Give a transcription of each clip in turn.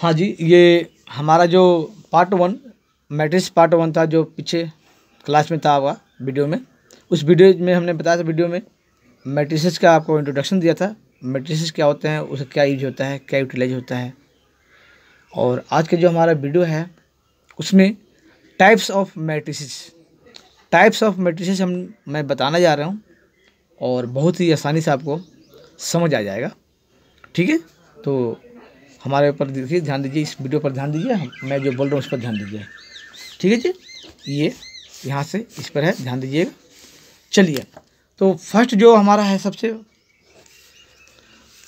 हाँ जी ये हमारा जो part one matrix part one था जो पीछे क्लास में था हुआ वीडियो में उस वीडियो में हमने बताया था वीडियो में मैट्रिसेस का आपको इंट्रोडक्शन दिया था मैट्रिसेस क्या होते हैं उसका क्या यूज होता है क्या यूटिलाइज होता है और आज का जो हमारा वीडियो है उसमें types of matrices types of matrices हम मैं बताना जा रहा हूँ और बहुत ही आसानी से आपको समझ आ जाएगा ठीक है तो हमारे ऊपर देखिए ध्यान दीजिए इस वीडियो पर ध्यान दीजिए मैं जो बोल रहा हूँ उस पर ध्यान दीजिए ठीक है जी ये यहाँ से इस पर है ध्यान दीजिएगा चलिए तो फर्स्ट जो हमारा है सबसे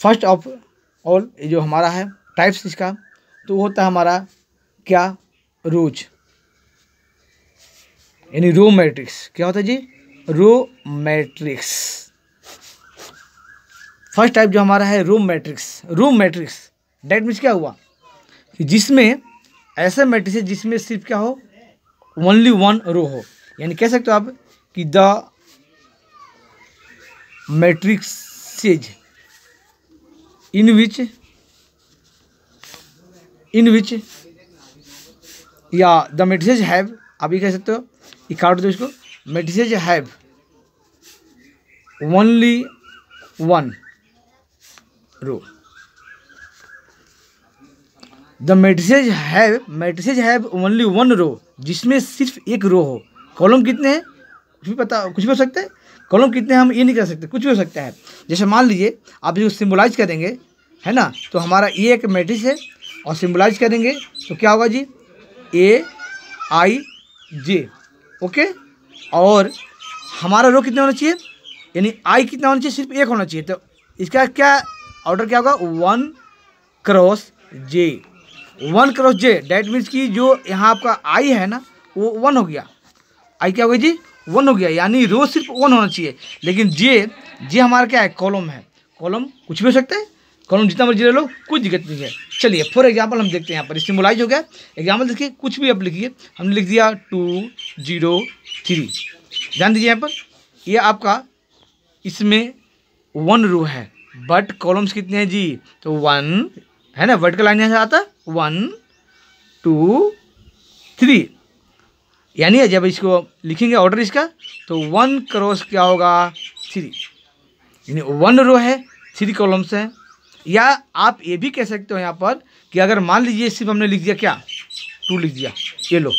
फर्स्ट ऑफ ऑल ये जो हमारा है टाइप्स इसका तो होता है हमारा क्या रोज यानी रो मैट्रिक्स क्या होता है जी रो मैट्रिक्स फर्स्ट टाइप जो हमारा है row matrix row matrix that means क्या हुआ कि जिसमें ऐसा मैट्रिक्स जिसमें सिर्फ क्या हो ओनली वन रो हो यानी कह सकते हो आप कि द मैट्रिक्सेज इन विच इन विच या द मेट्रिसेज हैव आप ये कह सकते हो ये काट दो इसको matrices have only one row the matrices have matrices have only one row जिसमें सिर्फ एक रो हो कॉलम कितने हैं कुछ भी पता कुछ भी हो सकता है कॉलम कितने हम ये नहीं कर सकते कुछ भी हो सकता है जैसे मान लीजिए आप जो सिम्बोलाइज करेंगे है ना तो हमारा ये एक मैट्रिक्स है और सिम्बोलाइज करेंगे तो क्या होगा जी ए आई जे ओके और हमारा रो कितना होना चाहिए यानी आई कितना होना चाहिए सिर्फ एक होना चाहिए तो इसका क्या ऑर्डर क्या होगा one cross J one cross J that means की जो यहाँ आपका आई है ना वो वन हो गया आई क्या हो गया जी वन हो गया यानी रो सिर्फ वन होना चाहिए लेकिन जे जे हमारा क्या है कॉलम है कॉलम कुछ भी हो सकता है कॉलम जितना मर्जी ले लो कुछ दिक्कत नहीं है चलिए फॉर एग्जाम्पल हम देखते हैं यहाँ पर स्टिमुलाइज हो गया एग्जाम्पल देखिए कुछ भी आप लिखिए हमने लिख दिया टू जीरो थ्री ध्यान दीजिए यहाँ पर ये आपका इसमें वन रो है बट कॉलम्स कितने हैं जी तो वन है ना वर्टिकल लाइन यहाँ से आता है वन टू थ्री यानी जब इसको लिखेंगे ऑर्डर इसका तो वन क्रॉस क्या होगा थ्री यानी वन रो है थ्री कॉलम्स है या आप ये भी कह सकते हो यहाँ पर कि अगर मान लीजिए सिर्फ हमने लिख दिया क्या टू लिख दिया ये लो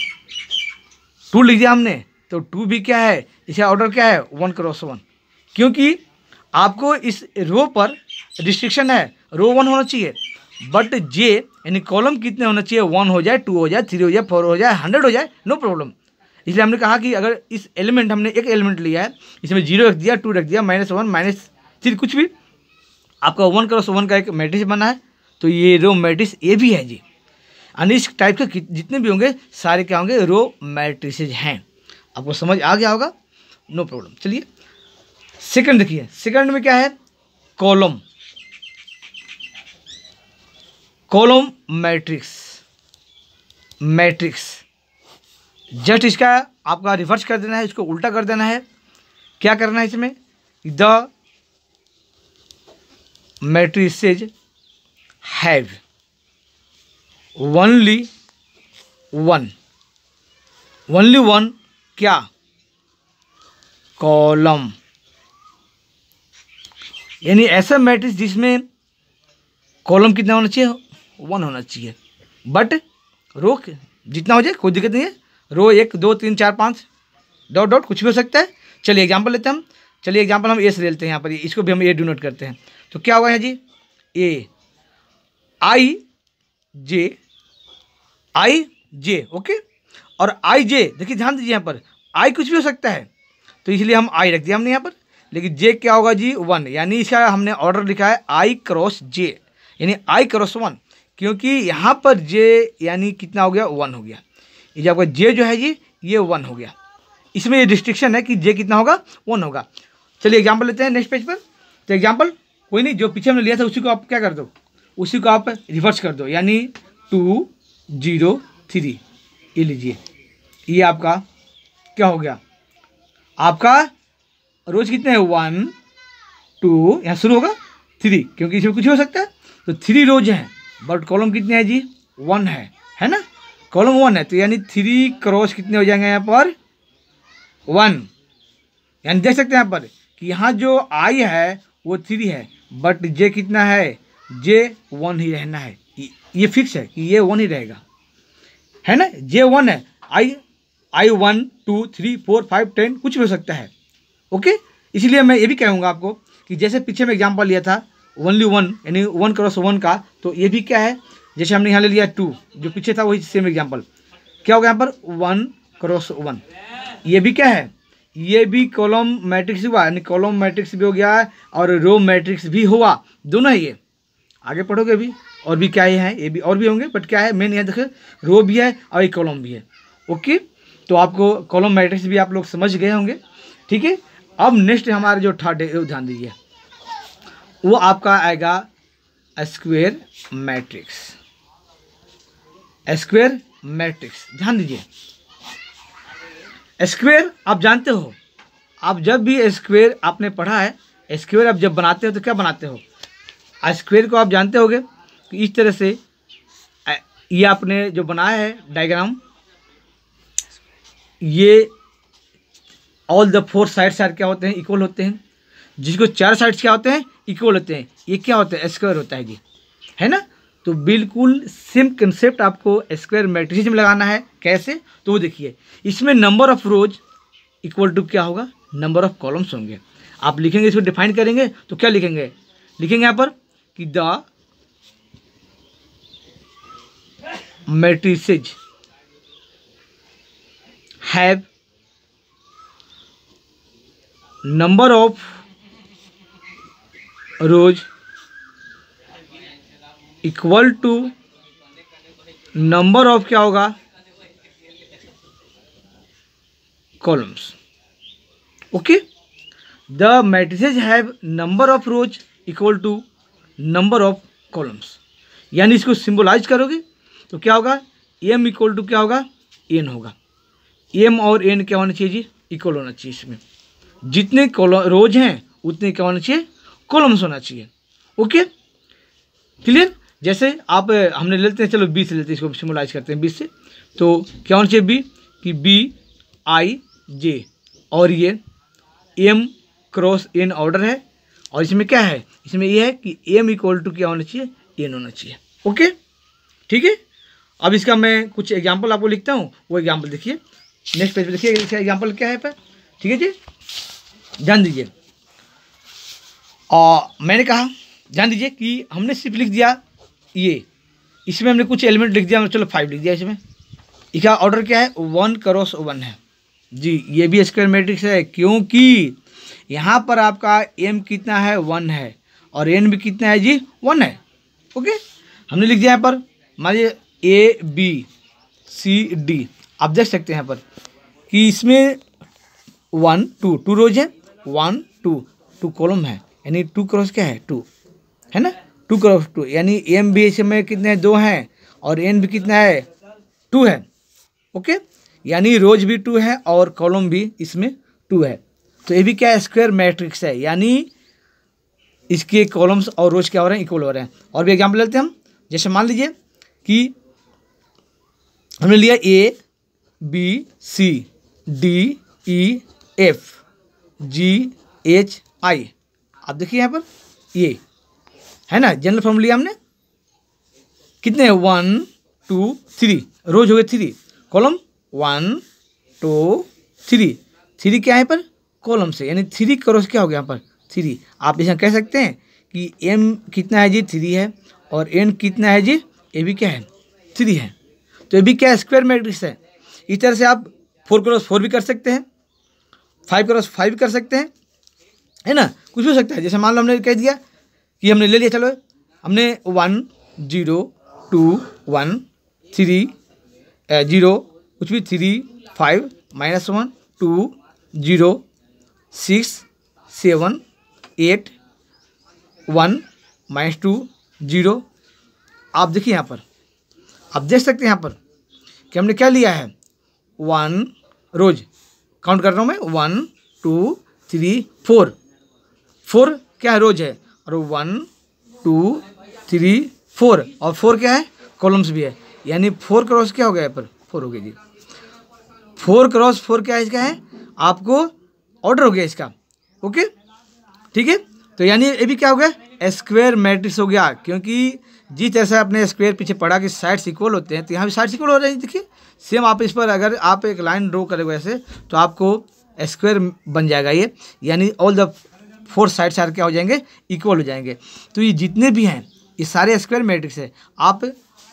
टू लिख दिया हमने तो टू भी क्या है इसका ऑर्डर क्या है वन क्रॉस वन क्योंकि आपको इस रो पर रिस्ट्रिक्शन है रो वन होना चाहिए बट जे यानी कॉलम कितने होना चाहिए वन हो जाए टू हो जाए थ्री हो जाए फोर हो जाए हंड्रेड हो जाए नो प्रॉब्लम इसलिए हमने कहा कि अगर इस एलिमेंट हमने एक एलिमेंट लिया है इसमें जीरो रख दिया टू रख दिया माइनस वन माइनस थ्री कुछ भी आपका वन क्रॉस वन का एक मैट्रिक्स बना है तो ये रो मैट्रिक्स ए भी है जी यानी इस टाइप के जितने भी होंगे सारे क्या होंगे रो मैट्रिसेज हैं आपको समझ आ गया होगा नो प्रॉब्लम चलिए सेकंड देखिए सेकंड में क्या है column column matrix matrix just इसका आपका रिवर्स कर देना है इसको उल्टा कर देना है क्या करना है इसमें the matrices have only one only one क्या कॉलम यानी ऐसा मैट्रिक्स जिसमें कॉलम कितना होना चाहिए वन होना चाहिए बट रो जितना हो जाए कोई दिक्कत नहीं है रो एक दो तीन चार पाँच डॉट डॉट कुछ भी हो सकता है चलिए एग्जाम्पल लेते हैं हम चलिए एग्जाम्पल हम ए से लेते हैं यहाँ पर इसको भी हम ए डोनोट करते हैं तो क्या होगा है जी ए आई जे आई जे ओके और आई जे देखिए ध्यान दीजिए यहाँ पर आई कुछ भी हो सकता है तो इसलिए हम आई रख दिया हमने यहाँ पर लेकिन जे क्या होगा जी वन यानी इसका हमने ऑर्डर लिखा है आई क्रॉस जे यानी आई क्रॉस वन क्योंकि यहाँ पर जे यानी कितना हो गया वन हो गया ये जो आपका जे जो है ये ये वन हो गया इसमें ये रिस्ट्रिक्शन है कि जे कितना होगा वन होगा चलिए एग्जाम्पल लेते हैं नेक्स्ट पेज पर तो एग्जाम्पल कोई नहीं जो पीछे हमने लिया था उसी को आप क्या कर दो उसी को आप रिवर्स कर दो यानी टू जीरो थ्री ये लीजिए ये आपका क्या हो गया आपका रोज कितने है वन टू यहाँ शुरू होगा थ्री क्योंकि इसमें कुछ हो सकता है तो थ्री रोज हैं बट कॉलम कितने हैं जी वन है है ना कॉलम वन है तो यानी थ्री क्रॉस कितने हो जाएंगे यहाँ पर वन यानी देख सकते हैं यहाँ पर कि यहाँ जो आई है वो थ्री है बट जे कितना है जे वन ही रहना है ये फिक्स है कि ये वन ही रहेगा है ना जे वन है I I one two three four five ten कुछ भी हो सकता है ओके इसलिए मैं ये भी कहूँगा आपको कि जैसे पीछे मैं एग्जाम्पल लिया था ओनली वन यानी वन क्रॉस वन का तो ये भी क्या है जैसे हमने यहाँ ले लिया टू जो पीछे था वही सेम एग्जाम्पल क्या हो गया यहाँ पर वन क्रॉस वन ये भी क्या है ये भी कॉलम मैट्रिक्स हुआ यानी कॉलम मैट्रिक्स भी हो गया है और रो मैट्रिक्स भी हुआ दोनों है ये आगे पढ़ोगे भी और भी क्या ये है ये भी और भी होंगे बट क्या है मेन यहाँ देखो रो भी है और एक कॉलम भी है ओके तो आपको कॉलम मैट्रिक्स भी आप लोग समझ गए होंगे ठीक है अब नेक्स्ट हमारे जो थर्ड है ध्यान दीजिए वो आपका आएगा स्क्वेयर मैट्रिक्स स्क्वेयर मैट्रिक्स ध्यान दीजिए स्क्वेयर आप जानते हो आप जब भी स्क्वेयर आपने पढ़ा है स्क्वेयर आप जब बनाते हो तो क्या बनाते हो स्क्वेयर को आप जानते होगे कि इस तरह से ये आपने जो बनाया है डायग्राम ये all the four sides are क्या होते हैं इक्वल होते हैं जिसको चार साइड्स क्या होते हैं इक्वल होते हैं ये क्या होता है स्क्वायर होता है जी है ना तो बिल्कुल सेम कंसेप्ट आपको स्क्वायर मैट्रिक्स में लगाना है कैसे तो वो देखिए इसमें number of rows equal to क्या होगा नंबर ऑफ कॉलम्स होंगे आप लिखेंगे इसको डिफाइन करेंगे तो क्या लिखेंगे लिखेंगे यहाँ पर कि the matrices have number of rows equal to number of क्या होगा columns okay the matrices have number of rows equal to number of columns यानी इसको सिंबलाइज करोगे तो क्या होगा एम इक्वल टू क्या होगा एन होगा एम और एन क्या होना चाहिए जी इक्वल होना चाहिए इसमें जितने रोज हैं उतने क्या होना चाहिए कॉलम्स होना चाहिए ओके क्लियर जैसे आप हमने लेते हैं चलो बी से लेते हैं इसको सिमोलाइज करते हैं बी से तो क्या होना चाहिए बी कि बी आई जे और ये एम क्रॉस एन ऑर्डर है और इसमें क्या है इसमें ये है कि एम इक्वल टू क्या होना चाहिए एन होना चाहिए ओके ठीक है अब इसका मैं कुछ एग्जाम्पल आपको लिखता हूँ वो एग्जाम्पल देखिए नेक्स्ट पेज पर देखिए इसका एग्जाम्पल क्या है पर ठीक है जी ध्यान दीजिए और मैंने कहा ध्यान दीजिए कि हमने सिर्फ लिख दिया ये इसमें हमने कुछ एलिमेंट लिख दिया हमने चलो फाइव लिख दिया इसमें इसका ऑर्डर क्या है वन करोस वन है जी ये भी स्क्वायर मैट्रिक्स है क्योंकि यहाँ पर आपका एम कितना है वन है और एन भी कितना है जी वन है ओके हमने लिख दिया यहाँ पर मान लीजिए ए बी सी डी आप देख सकते हैं यहाँ पर कि इसमें वन टू टू रोज है वन टू टू कॉलम है यानी टू क्रॉस क्या है टू है ना टू क्रॉस टू यानी एम भी इस में कितने दो हैं और एन भी कितना है टू है ओके यानी रोज भी टू है और कॉलम भी इसमें टू है तो ये भी क्या है स्क्वायर मैट्रिक्स है यानी इसके कॉलम्स और रोज क्या हो रहे हैं इक्वल हो रहे हैं और भी एग्जाम्पल लेते हैं हम जैसे मान लीजिए कि हमने लिया A B C D E F G H I आप देखिए यहाँ पर ये है ना जनरल फॉर्म लिया हमने कितने हैं वन टू थ्री रोज हो गए three column one two three three क्या है पर कॉलम से यानी थ्री करोस क्या हो गया यहाँ पर थ्री आप इसमें कह सकते हैं कि एम कितना है जी थ्री है और एन कितना है जी ए भी क्या है थ्री है तो ये भी क्या है स्क्वायर मैट्रिक्स है इस तरह से आप फोर क्रॉस फोर भी कर सकते हैं फाइव क्रॉस फाइव कर सकते हैं है ना कुछ हो सकता है जैसे मान लो हमने कह दिया कि हमने ले लिया चलो हमने one zero two one three zero कुछ भी three five minus one two zero six seven eight one minus two zero आप देखिए यहाँ पर आप देख सकते हैं यहाँ पर कि हमने क्या लिया है वन रोज काउंट कर रहा हूँ मैं one two three four four क्या है रोज है और वन टू थ्री फोर और फोर क्या है कॉलम्स भी है यानी फोर क्रॉस क्या हो गया यहाँ पर फोर हो गया जी फोर क्रॉस फोर क्या है इसका है आपको ऑर्डर हो गया इसका ओके ठीक है तो यानी ये भी क्या हो गया स्क्वेयर मैट्रिक्स हो गया क्योंकि जिस तरह से आपने स्क्वेयर पीछे पढ़ा कि साइड इक्वल होते हैं तो यहाँ भी साइड्स इक्वल हो रहे हैं देखिए सेम आप इस पर अगर आप एक लाइन ड्रॉ करोगे ऐसे तो आपको स्क्वेयर बन जाएगा ये यानी all the four side side क्या हो जाएंगे इक्वल हो जाएंगे तो ये जितने भी हैं ये सारे स्क्वायर मैट्रिक्स है आप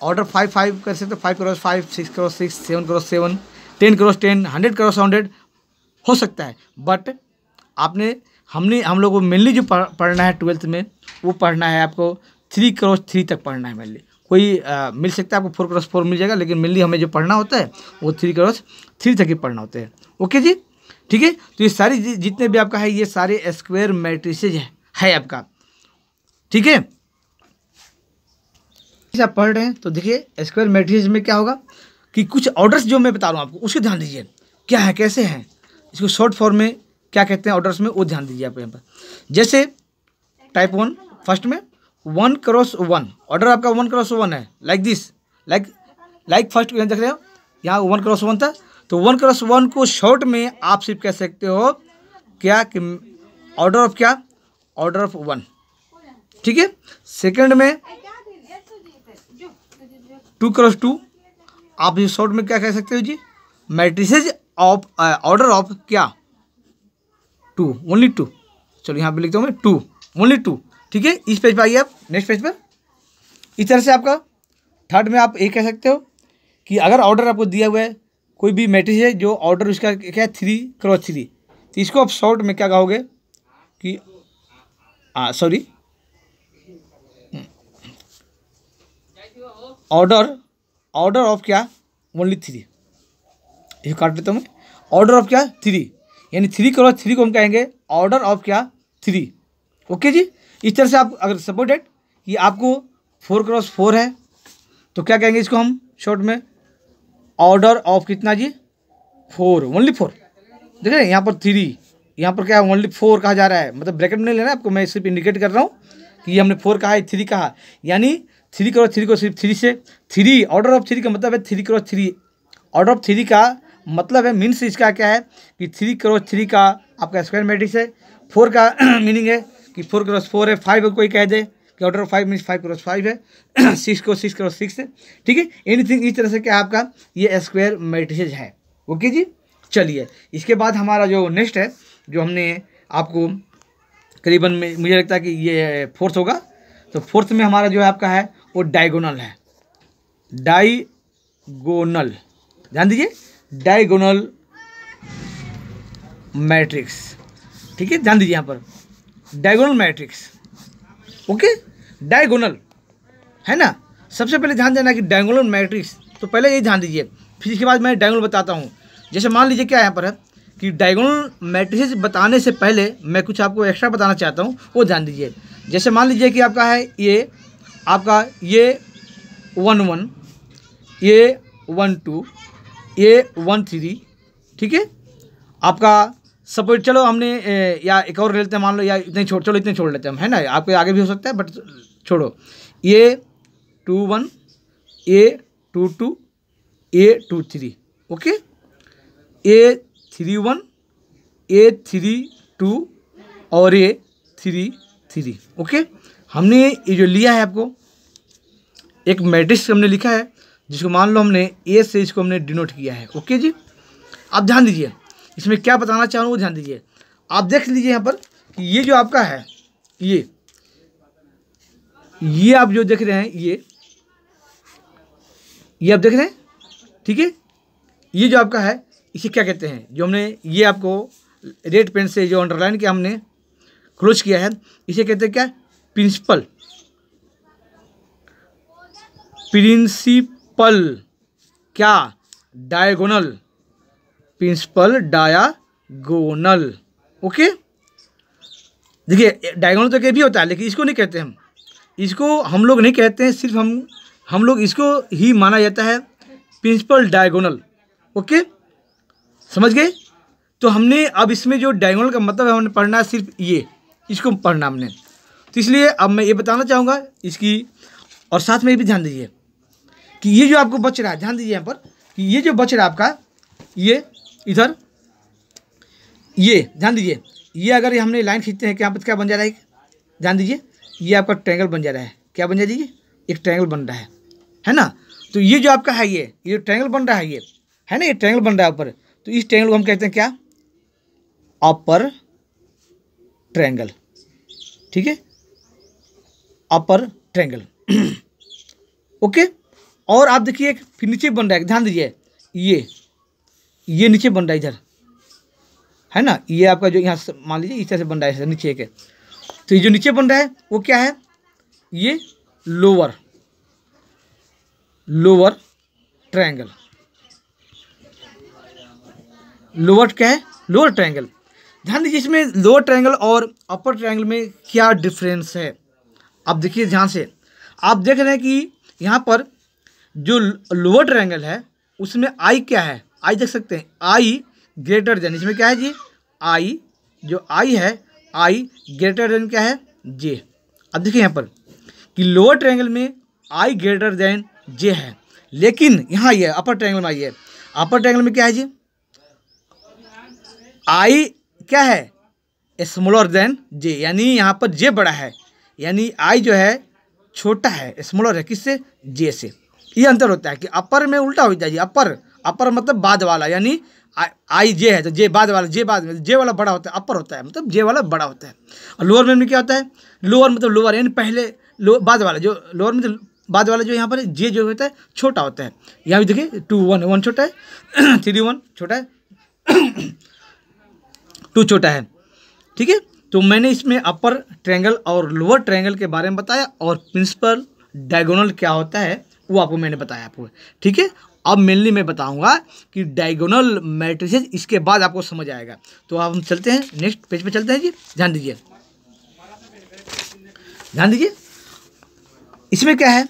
ऑर्डर फाइव फाइव कर सकते हो five cross five six cross six seven cross seven ten cross ten hundred cross hundred हो सकता है बट आपने हमने हम लोग को मेनली जो पढ़ना है ट्वेल्थ में वो पढ़ना है आपको थ्री करोस थ्री तक पढ़ना है मेनली कोई आ, मिल सकता है आपको फोर करोस फोर मिल जाएगा लेकिन मेनली हमें जो पढ़ना होता है वो थ्री करोस थ्री तक ही पढ़ना होता है ओके जी ठीक है तो ये सारी जितने भी आपका है ये सारे स्क्वायर मैट्रिसेज है, है आपका ठीक है आप पढ़ रहे हैं तो देखिए स्क्वायर मैट्रिक्स में क्या होगा कि कुछ ऑर्डर्स जो मैं बता रहा हूं आपको उसके ध्यान दीजिए क्या है कैसे हैं इसको शॉर्ट फॉर्म में क्या कहते हैं ऑर्डर्स में वो ध्यान दीजिए आप यहाँ पर जैसे टाइप वन फर्स्ट में वन क्रॉस वन ऑर्डर आपका वन क्रॉस वन है like this like like first देख रहे हो यहाँ वन क्रॉस वन था तो वन क्रॉस वन को शॉर्ट में आप सिर्फ कह सकते हो क्या कि ऑर्डर ऑफ क्या ऑर्डर ऑफ वन ठीक है सेकंड में टू क्रॉस टू आप इस शॉर्ट में क्या कह सकते हो जी मैट्रिसेज ऑफ ऑर्डर ऑफ क्या टू ओनली टू चलो यहाँ पे लिखता हूँ मैं टू ओनली टू ठीक है इस पेज पर आइए आप नेक्स्ट पेज पर इस तरह से आपका थर्ड में आप ये कह सकते हो कि अगर ऑर्डर आपको दिया हुआ है कोई भी मैट्रिक्स है जो ऑर्डर उसका क्या है थ्री क्रॉस थ्री तो इसको आप शॉर्ट में क्या कहोगे कि सॉरी ऑर्डर ऑर्डर ऑफ क्या ओनली थ्री ये काट देता हूँ ऑर्डर ऑफ क्या थ्री यानी थ्री क्रॉस थ्री को हम कहेंगे ऑर्डर ऑफ क्या थ्री ओके जी इस तरह से आप अगर सपोर्टेड ये आपको फोर क्रॉस फोर है तो क्या कहेंगे इसको हम शॉर्ट में ऑर्डर ऑफ कितना जी फोर ओनली फोर देख रहे यहाँ पर थ्री यहाँ पर क्या है ओनली फोर कहा जा रहा है मतलब ब्रैकेट में नहीं लेना आपको मैं सिर्फ इंडिकेट कर रहा हूँ कि ये हमने फोर कहा है थ्री कहा यानी थ्री करो थ्री को सिर्फ थ्री से थ्री ऑर्डर ऑफ थ्री का मतलब है थ्री करो थ्री ऑर्डर ऑफ थ्री का मतलब है मीन्स इसका क्या है कि थ्री करो थ्री का आपका स्क्वायर मैट्रिक्स है फोर का मीनिंग है कि फोर क्रॉस फोर है फाइव कोई कह दे कि order of five mean five cross five है six cross six cross six है ठीक है एनीथिंग इस तरह से क्या आपका ये स्क्वायर मेट्रिसेज है ओके जी चलिए इसके बाद हमारा जो नेक्स्ट है जो हमने आपको करीबन मुझे लगता है कि ये फोर्थ होगा तो फोर्थ में हमारा जो है आपका है वो डायगोनल है डाइगोनल ध्यान दीजिए डायगोनल मैट्रिक्स ठीक है ध्यान दीजिए यहाँ पर डायगोनल मैट्रिक्स ओके डायगोनल है ना सबसे पहले ध्यान देना कि डायगोनल मैट्रिक्स तो पहले यही ध्यान दीजिए फिर इसके बाद मैं डायगोनल बताता हूँ जैसे मान लीजिए क्या यहाँ पर है कि डायगोनल मैट्रिक्स बताने से पहले मैं कुछ आपको एक्स्ट्रा बताना चाहता हूँ वो ध्यान दीजिए जैसे मान लीजिए कि आपका है ये आपका ये वन वन ये वन टू ये वन थ्री ठीक है आपका सपोज चलो हमने या एक और ले लेते हैं मान लो या इतने छोड़ चलो इतने छोड़ लेते हैं हम है ना आपके आगे भी हो सकता है बट छोड़ो A two one A two two A two three okay A three one A three two और ए थ्री थ्री ओके हमने ये जो लिया है आपको एक मैट्रिक्स हमने लिखा है जिसको मान लो हमने ए से इसको हमने डिनोट किया है ओके जी आप ध्यान दीजिए इसमें क्या बताना चाह रहा हूँ वो ध्यान दीजिए आप देख लीजिए यहाँ पर कि ये जो आपका है ये ये आप जो देख रहे हैं ये ये आप देख रहे हैं ठीक है ये जो आपका है इसे क्या कहते हैं जो हमने ये आपको रेड पेन से जो अंडरलाइन किया हमने क्लोज किया है इसे कहते हैं क्या प्रिंसिपल प्रिंसिपल क्या डायगोनल प्रिंसिपल डायागोनल ओके देखिए डायगोनल तो कभी भी होता है लेकिन इसको नहीं कहते हम इसको हम लोग नहीं कहते हैं सिर्फ हम हम लोग इसको ही माना जाता है प्रिंसिपल डायगोनल ओके समझ गए तो हमने अब इसमें जो डायगोनल का मतलब है हमने पढ़ना है सिर्फ ये इसको पढ़ना हमने तो इसलिए अब मैं ये बताना चाहूँगा इसकी और साथ में ये भी ध्यान दीजिए कि ये जो आपको बच रहा है ध्यान दीजिए यहाँ पर कि ये जो बच रहा है आपका ये इधर ये ध्यान दीजिए ये अगर ये हमने लाइन खींचते हैं क्या क्या बन जा रहा है ध्यान दीजिए ये आपका ट्रैंगल बन जा रहा है क्या बन जा एक ट्रैंगल बन रहा है है ना तो ये जो आपका है ये ये ट्रैंगल बन रहा है ये है ना ये ट्रैंगल बन रहा है ऊपर तो इस ट्रैंगल को हम कहते हैं क्या अपर ट्रैंगल ठीक है अपर ट्रैंगल ओके और आप देखिए फिर नीचे बन रहा है ध्यान दीजिए ये ये नीचे बन रहा है इधर है ना ये आपका जो यहाँ मान लीजिए इस तरह से बन रहा है नीचे के तो ये जो नीचे बन रहा है वो क्या है ये लोअर लोअर ट्रायंगल लोअर क्या है लोअर ट्रायंगल ध्यान दीजिए इसमें लोअर ट्रायंगल और अपर ट्रायंगल में क्या डिफरेंस है आप देखिए ध्यान से आप देख रहे हैं कि यहाँ पर जो लोअर ट्रायंगल है उसमें आई क्या है आई देख सकते हैं आई ग्रेटर देन इसमें क्या है जी आई जो आई है आई ग्रेटर देन क्या है जे अब देखिए यहाँ पर कि लोअर ट्रायंगल में आई ग्रेटर देन जे है लेकिन यहाँ ये अपर ट्रायंगल में आइए अपर ट्रायंगल में क्या है जी आई क्या है स्मॉलर देन जे यानी यहाँ पर जे बड़ा है यानी आई जो है छोटा है स्मॉलर है किससे जे से ये अंतर होता है कि अपर में उल्टा हो जाए अपर अपर मतलब बाद वाला यानी आई जे है तो जे बाद वाला जे बाद में जे वाला बड़ा होता है अपर होता है मतलब जे वाला बड़ा होता है और लोअर में क्या होता है लोअर मतलब लोअर यानी पहले लो बाद वाला जो लोअर मतलब तो बाद वाला जो यहाँ पर जे जो होता है छोटा होता है यहाँ भी देखिए टू वन वन छोटा है थ्री वन छोटा है टू छोटा है ठीक है तो मैंने इसमें अपर ट्रैंगल और लोअर ट्रैंगल के बारे में बताया और प्रिंसिपल डायगोनल क्या होता है वो आपको मैंने बताया आपको ठीक है अब मेनली मैं बताऊंगा कि डायगोनल मैट्रिसेस इसके बाद आपको समझ आएगा तो अब हम चलते हैं नेक्स्ट पेज पे चलते हैं जी ध्यान दीजिए ध्यान दीजिए इसमें क्या है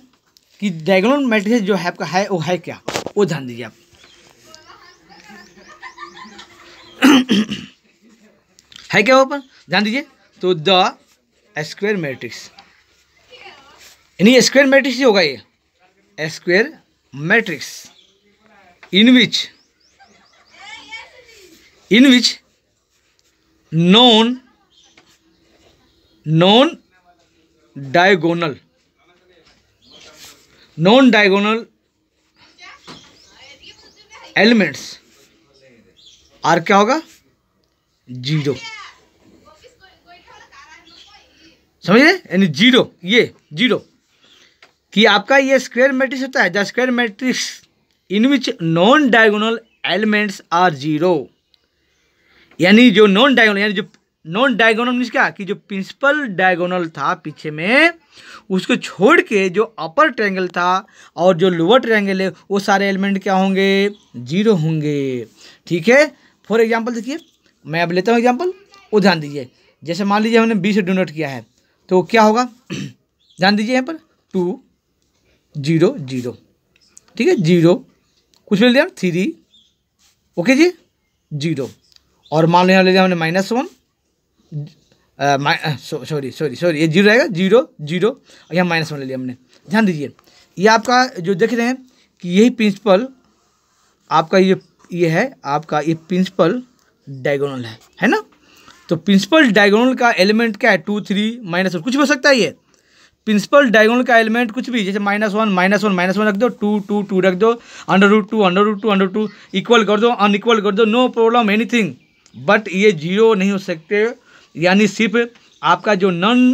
कि डायगोनल मैट्रिसेस जो है आपका है वो है क्या वो ध्यान दीजिए आप है क्या वो ध्यान दीजिए तो द स्क्वेयर मैट्रिक्स यानी स्क्वेयर मैट्रिक्स ही होगा ये square matrix in which in which non non diagonal non diagonal elements are क्या होगा जीरो समझे यानी जीरो ये जीरो कि आपका ये स्क्वायर मैट्रिक्स होता है the square matrix in which non diagonal elements are zero यानी जो नॉन डायगोनल यानी जो नॉन डायगोनल मीन्स क्या कि जो प्रिंसिपल डायगोनल था पीछे में उसको छोड़ के जो अपर ट्रायंगल था और जो लोअर ट्रायंगल है वो सारे एलिमेंट क्या होंगे जीरो होंगे ठीक है फॉर एग्जाम्पल देखिए मैं अब लेता हूँ एग्जाम्पल वो ध्यान दीजिए जैसे मान लीजिए हमने बी से डोनेट किया है तो क्या होगा ध्यान दीजिए यहाँ पर टू जीरो जीरो ठीक है जीरो कुछ ले लिया थ्री ओके जी जीरो और मान लो यहाँ ले लिया हमने minus one sorry sorry sorry ये जीरो रहेगा जीरो जीरो और यहाँ माइनस वन ले लिया हमने ध्यान दीजिए ये आपका जो देख रहे हैं कि यही प्रिंसिपल आपका ये ये है आपका ये प्रिंसिपल डायगोनल है है ना तो प्रिंसिपल डायगोनल का एलिमेंट क्या है टू थ्री माइनस कुछ भी हो सकता है ये प्रिंसिपल डायगोनल का एलिमेंट कुछ भी जैसे minus one minus one minus one रख दो टू टू टू रख दो under root two under root two under two equal कर दो अनइक्वल कर दो नो प्रॉब्लम एनीथिंग बट ये जीरो नहीं हो सकते यानी सिर्फ आपका जो नॉन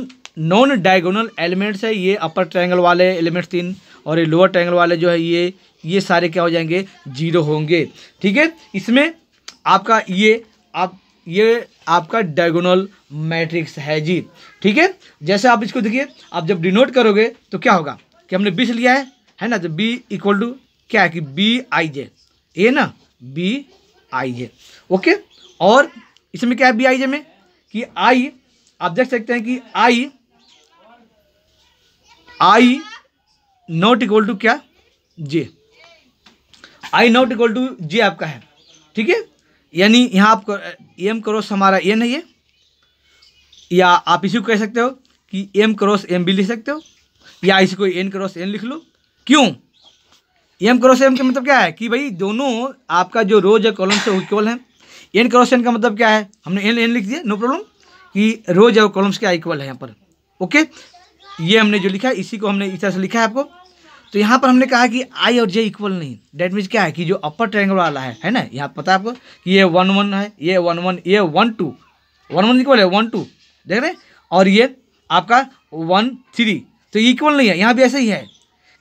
नॉन डायगोनल एलिमेंट्स है ये अपर ट्रैंगल वाले एलिमेंट्स तीन और ये लोअर ट्रैंगल वाले जो है ये ये सारे क्या हो जाएंगे जीरो होंगे ठीक है इसमें आपका ये आप ये आपका डायगोनल मैट्रिक्स है जी ठीक है जैसे आप इसको देखिए आप जब डिनोट करोगे तो क्या होगा कि हमने बीस लिया है है ना तो बी इक्वल टू क्या है कि बी आई जे ये ना बी आई जे ओके और इसमें क्या है बी आई जे में कि आई आप देख सकते हैं कि I I not equal to क्या J I not equal to J आपका है ठीक है यानी यहाँ आप एम करो हमारा ये नहीं है या आप इसी को कह सकते हो कि एम क्रॉस एम भी लिख सकते हो या इसी को एन क्रॉस एन लिख लो क्यों एम क्रॉस एम का मतलब क्या है कि भाई दोनों आपका जो रोज या कॉलम से वो इक्वल है एन क्रॉस एन का मतलब क्या है हमने एन एन लिख दिया नो प्रॉब्लम कि रोज और कॉलम्स क्या इक्वल है यहाँ पर ओके ये हमने जो लिखा है इसी को हमने इस तरह से लिखा है आपको तो यहाँ पर हमने कहा कि आई और जे इक्वल नहीं डेट मीन्स क्या है कि जो अपर ट्रैंगल वाला है है ना यहाँ पता है आपको कि ये वन वन है ये वन वन ये one two one one equal है वन टू देख रहे और ये आपका वन थ्री तो इक्वल नहीं है यहाँ भी ऐसा ही है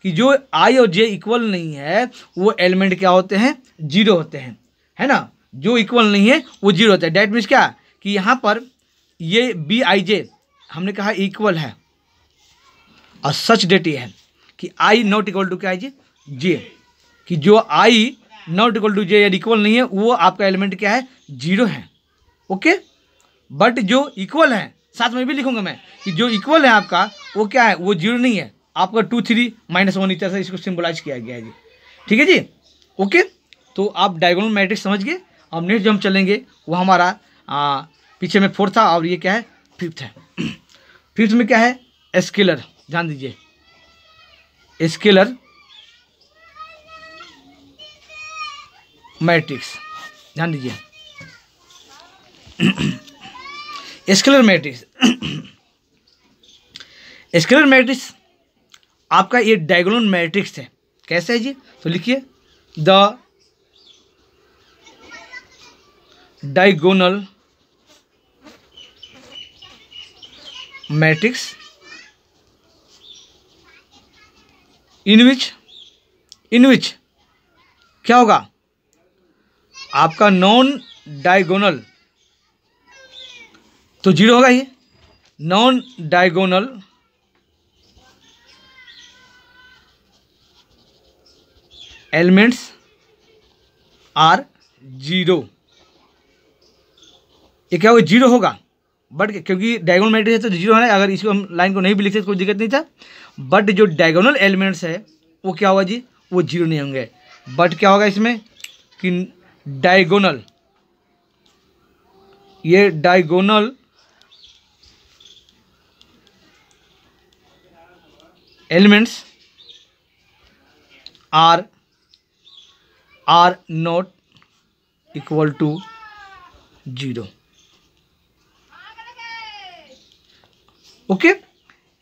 कि जो आई और जे इक्वल नहीं है वो एलिमेंट क्या होते हैं जीरो होते हैं है ना जो इक्वल नहीं है वो जीरो होता है डैट मीन्स क्या कि यहाँ पर ये बी आई जे हमने कहा इक्वल है और सच डेट ये है कि आई नॉट इक्वल टू क्या जे जे कि जो I not equal to J equal नहीं है वो आपका एलिमेंट क्या है जीरो है ओके बट जो इक्वल है साथ में भी लिखूंगा मैं कि जो इक्वल है आपका वो क्या है वो जीरो नहीं है आपका टू थ्री माइनस वन इतना इसको सिंबलाइज किया गया है जी ठीक है जी ओके तो आप डायगोनल मैट्रिक्स समझ गए अब नेक्स्ट जो हम चलेंगे वो हमारा आ, पीछे में फोर्थ था और ये क्या है फिफ्थ है फिफ्थ में क्या है स्केलर ध्यान दीजिए स्केलर मैट्रिक्स ध्यान दीजिए स्केलर मैट्रिक्स स्केलर मैट्रिक्स आपका ये डायगोनल मैट्रिक्स है कैसे है जी तो लिखिए the diagonal matrix in which in which क्या होगा आपका नॉन डायगोनल तो जीरो होगा ये non diagonal elements are zero ये क्या होगा जीरो होगा बट क्योंकि डायगोनल मैट्रिक्स है तो जीरो है अगर इसको हम लाइन को नहीं भी लिखते कोई दिक्कत नहीं था बट जो डायगोनल एलिमेंट्स है वो क्या होगा जी वो जीरो नहीं होंगे बट क्या होगा इसमें कि डायगोनल ये diagonal elements are are not equal to zero okay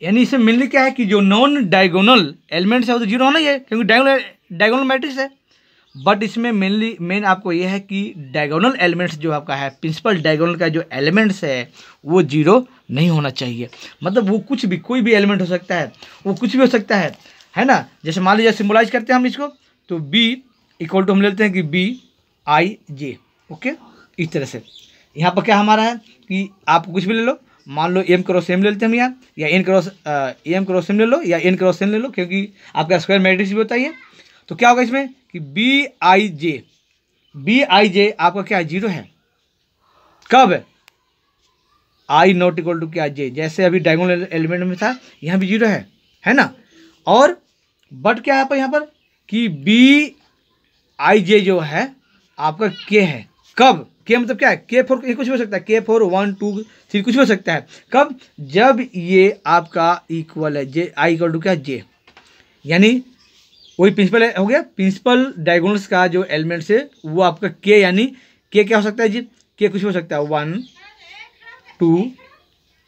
यानी इसमें मिलने क्या है कि जो नॉन डायगोनल एलिमेंट्स है वो तो जीरो होना ही है क्योंकि डायगोनल डायगोनल मैट्रिक्स है बट इसमें मेनली मेन आपको यह है कि डायगोनल एलिमेंट्स जो आपका है प्रिंसिपल डायगोनल का जो एलिमेंट्स है वो जीरो नहीं होना चाहिए मतलब वो कुछ भी कोई भी एलिमेंट हो सकता है वो कुछ भी हो सकता है है ना जैसे मान लीजिए सिम्बोलाइज करते हैं हम इसको तो बी इक्वल टू हम लेते हैं कि बी आई जे ओके इस तरह से यहाँ पर क्या हमारा है कि आप कुछ भी ले लो मान लो एम करो सेम ले लेते हैं हम यहाँ या एन करो एम करो सेम ले लो या एन करो सेम ले लो क्योंकि आपका स्क्वायर मैट्रिक्स भी होता है तो क्या होगा इसमें कि B I J B I जे आपका क्या जीरो है कब आई नॉट इक्वल टू क्या जे जैसे अभी डायगोनल एलिमेंट में था यहाँ भी जीरो है है ना और बट क्या है आपका यहाँ पर कि बी आई जे जो है आपका के है कब के मतलब क्या है के फोर ये कुछ भी हो सकता है के फोर वन टू थ्री कुछ भी हो सकता है कब जब ये आपका इक्वल है जे आई इक्वल टू क्या जे यानी वही प्रिंसिपल हो गया प्रिंसिपल डायगोनल्स का जो एलिमेंट्स है वो आपका के यानी के क्या हो सकता है जी के कुछ हो सकता है वन टू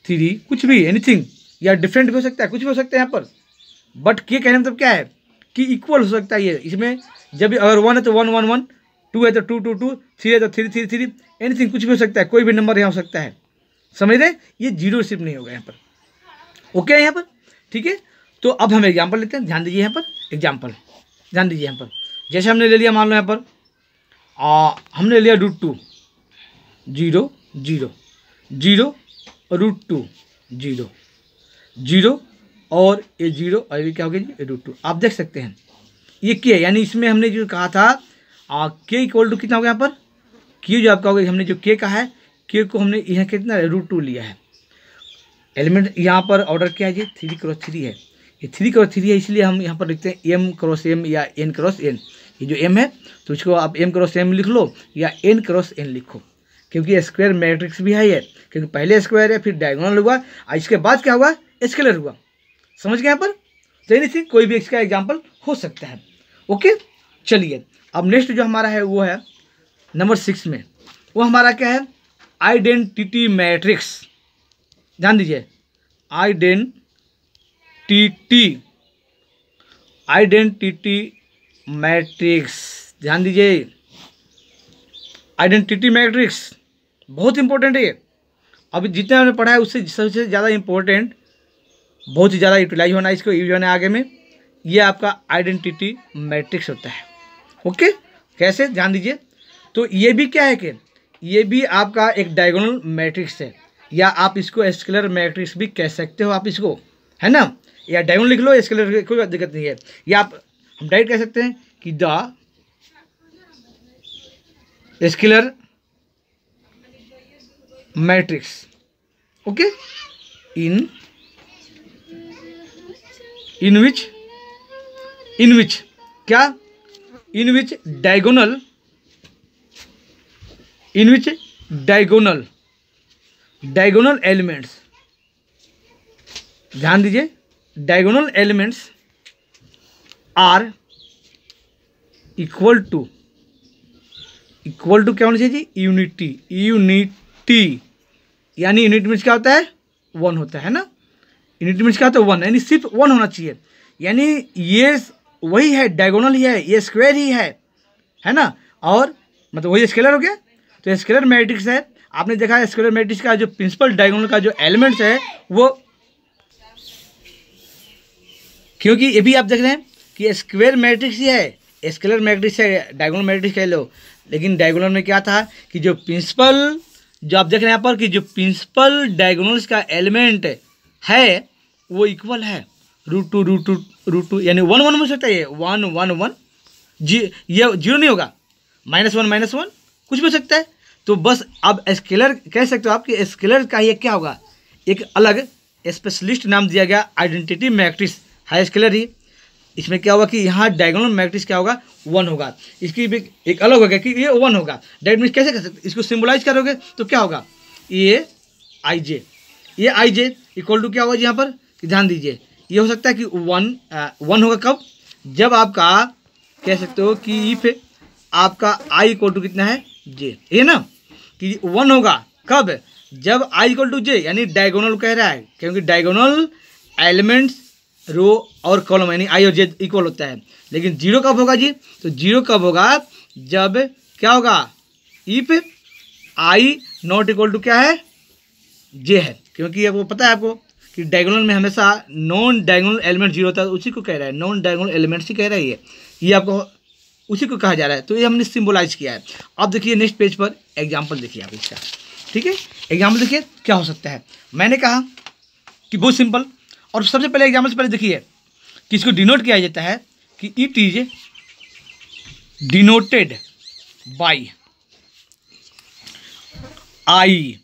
थ्री कुछ भी एनीथिंग या डिफरेंट भी हो सकता है कुछ भी हो सकता है यहाँ पर बट के कहने मतलब क्या है कि इक्वल हो सकता है ये इसमें जब अगर वन है तो वन वन वन टू है तो टू टू टू थ्री है तो थ्री थ्री थ्री एनीथिंग कुछ भी हो सकता है कोई भी नंबर यहाँ हो सकता है समझ रहे ये जीरो सिर्फ नहीं होगा यहाँ पर ओके है यहाँ पर ठीक है तो अब हम एग्जाम्पल लेते हैं ध्यान दीजिए यहाँ पर एग्जाम्पल ध्यान दीजिए यहाँ पर जैसे हमने ले लिया मान लो यहाँ पर आ, हमने लिया root two zero zero zero root two zero zero और ये जीरो और ये क्या हो गया जी रूट टू आप देख सकते हैं ये के यानी इसमें हमने जो कहा था आ, के इक्वल टू कितना हो गया यहाँ पर क्यू जो आपका हो गया हमने जो के कहा है के को हमने यहाँ कितना रूट टू लिया है एलिमेंट यहाँ पर ऑर्डर किया है जी थ्री क्रॉस थ्री है ये थ्री क्रॉस थ्री है इसलिए हम यहाँ पर लिखते हैं एम क्रॉस एम या एन क्रॉस एन ये जो एम है तो इसको आप एम क्रॉस एम लिख लो या एन क्रॉस एन लिखो क्योंकि स्क्वायर मैट्रिक्स भी है ये क्योंकि पहले स्क्वायर है फिर डायगोनल हुआ और इसके बाद क्या हुआ स्केलर हुआ समझ गए यहाँ पर तो नहीं से कोई भी इसका एग्जाम्पल हो सकता है ओके चलिए अब नेक्स्ट जो हमारा है वो है नंबर सिक्स में वो हमारा क्या है आइडेंटिटी मैट्रिक्स ध्यान दीजिए आइडेंटिटी आइडेंटिटी मैट्रिक्स ध्यान दीजिए आइडेंटिटी मैट्रिक्स बहुत इंपॉर्टेंट है ये अभी जितने हमने पढ़ा है उससे सबसे ज़्यादा इंपॉर्टेंट बहुत ही ज़्यादा यूटिलाइज होना है इसको यूज होना आगे में ये आपका आइडेंटिटी मैट्रिक्स होता है ओके कैसे ध्यान दीजिए तो ये भी क्या है कि ये भी आपका एक डायगोनल मैट्रिक्स है या आप इसको स्केलर मैट्रिक्स भी कह सकते हो आप इसको है ना या डायगोनल लिख लो स्केलर कोई दिक्कत नहीं है या आप हम डायरेक्ट कह सकते हैं कि the scalar matrix okay in in which in which क्या in which diagonal in which diagonal diagonal elements ध्यान दीजिए diagonal elements are equal to equal to क्या होना चाहिए यूनिटी यूनिटी यानी यूनिट मिर्च क्या होता है वन होता है ना यूनिट मिर्च क्या होता है वन यानी सिर्फ वन होना चाहिए यानी ये वही है डायगोनल ही है ये स्क्वायर ही है है ना और मतलब वही स्केलर हो गया तो स्केलर मैट्रिक्स है आपने देखा है स्केलर मैट्रिक्स का जो प्रिंसिपल डायगोनल का जो एलिमेंट्स है वो क्योंकि ये भी आप देख रहे हैं कि स्क्वायर मैट्रिक्स ही है स्केलर मैट्रिक्स है डायगोनल मैट्रिक्स कह लो लेकिन डायगोनल में क्या था कि जो प्रिंसिपल जो आप देख रहे हैं यहाँ पर कि जो प्रिंसिपल डायगोनल्स का एलिमेंट है वो इक्वल है root two root two root two यानी वन वन हो सकता है ये वन वन वन जी ये जीरो नहीं होगा माइनस वन माइनस वन कुछ भी हो सकता है तो बस अब स्केलर कह सकते हो आप कि स्केलर का ये क्या होगा एक अलग स्पेशलिस्ट नाम दिया गया आइडेंटिटी मैट्रिक्स हाई स्केलर ही इसमें क्या होगा कि यहाँ डायगोनल मैट्रिक्स क्या होगा वन होगा इसकी भी एक अलग होगा कि ये वन होगा डेट मीन कैसे कर सकते इसको सिम्बलाइज करोगे तो क्या होगा ये आई जे ये आई जे इक्वल टू क्या होगा यहाँ पर ध्यान दीजिए ये हो सकता है कि वन वन uh, होगा कब जब आपका कह सकते हो कि इफ आपका आई इक्वल टू कितना है जे ये ना कि वन होगा कब जब आई इक्वल टू जे यानी डायगोनल कह रहा है क्योंकि डायगोनल एलिमेंट्स रो और कॉलम यानी आई और जे इक्वल होता है लेकिन जीरो कब होगा जी तो जीरो कब होगा जब क्या होगा if I not equal to क्या है जे है क्योंकि वो पता है आपको कि डायगोनल में हमेशा नॉन डायगोनल एलिमेंट जीरो होता है तो उसी को कह रहा है नॉन डायगोनल एलिमेंट ही कह रहा है ये ये आपको उसी को कहा जा रहा है तो ये हमने सिम्बोलाइज किया है अब देखिए नेक्स्ट पेज पर एग्जाम्पल देखिए आप इसका ठीक है एग्जाम्पल देखिए क्या हो सकता है मैंने कहा कि बहुत सिंपल और सबसे पहले एग्जाम्पल से पहले देखिए कि इसको डिनोट किया जाता है कि it is denoted by I